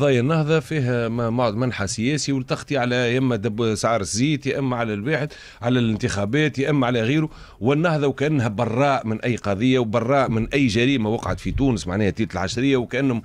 قضايا النهضة فيها معظم منحى سياسي والتغطية على يا إما دب سعر الزيت يا إما على الواحد على الانتخابات يا إما على غيره والنهضة وكأنها براء من أي قضية وبراء من أي جريمة وقعت في تونس معناها تيت العشرية وكأنهم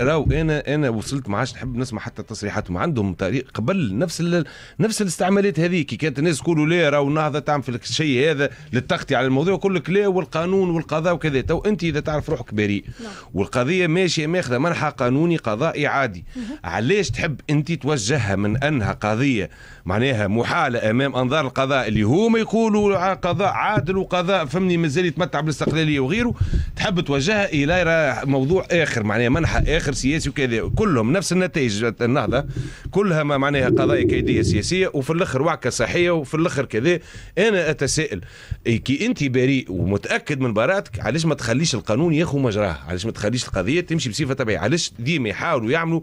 راو أنا أنا وصلت ما عادش نحب نسمع حتى تصريحاتهم عندهم تاريخ قبل نفس ال... نفس الاستعمالات هذه كي كانت الناس تقولوا لا راو النهضة تعمل في الشيء هذا للتغطية على الموضوع يقول لك لا والقانون والقضاء وكذا تو أنت إذا تعرف روحك بريء نعم. والقضية ماشية ماخذة منحى قانوني قضائي عادي عادي علاش تحب انت توجهها من انها قضيه معناها محاله امام انظار القضاء اللي هما يقولوا قضاء عادل وقضاء فهمني مازال يتمتع بالاستقلاليه وغيره تحب توجهها الى موضوع اخر معناها منحى اخر سياسي وكذا كلهم نفس النتائج النهضه كلها ما معناها قضايا كيديه سياسيه وفي الاخر وعكه صحيه وفي الاخر كذا انا اتساءل كي انت بريء ومتاكد من براءتك علاش ما تخليش القانون ياخذ مجراه علاش ما تخليش القضيه تمشي بصفه طبيعيه علاش ديما يحاولوا يعملوا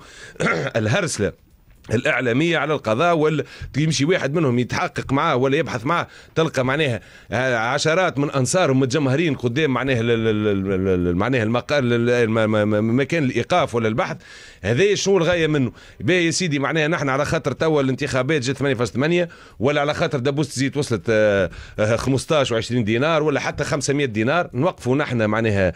الهرسله الاعلاميه على القضاء ولا يمشي واحد منهم يتحقق معاه ولا يبحث معاه تلقى معناها آه، عشرات من انصارهم متجمهرين قدام معناها معناها المقال مكان الايقاف ولا البحث هذا شنو الغايه منه باهي يا سيدي معناها نحن على خاطر توا الانتخابات جات 8 8 ولا على خاطر دبوس الزيت وصلت 15 آه، آه، و20 دينار ولا حتى 500 دينار نوقفوا نحن معناها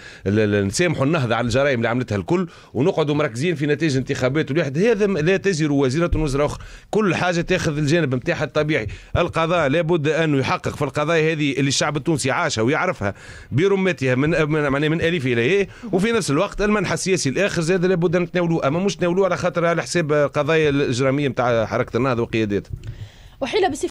نسامحوا النهضه على الجرائم اللي عملتها الكل ونقعدوا مركزين في نتائج انتخابات الواحد هذا لا تزر وزير وزيره وزاره اخرى كل حاجه تاخذ الجانب نتاعها الطبيعي القضاء لابد انه يحقق في القضايا هذه اللي الشعب التونسي عاشها ويعرفها برمتها من من, من الف الى ايه وفي نفس الوقت المنح السياسي الاخر زاد لابد ان نتناولوه اما مش نتناولوه على خاطر على حساب القضايا الاجراميه نتاع حركه النهضه وقياداتها وحيله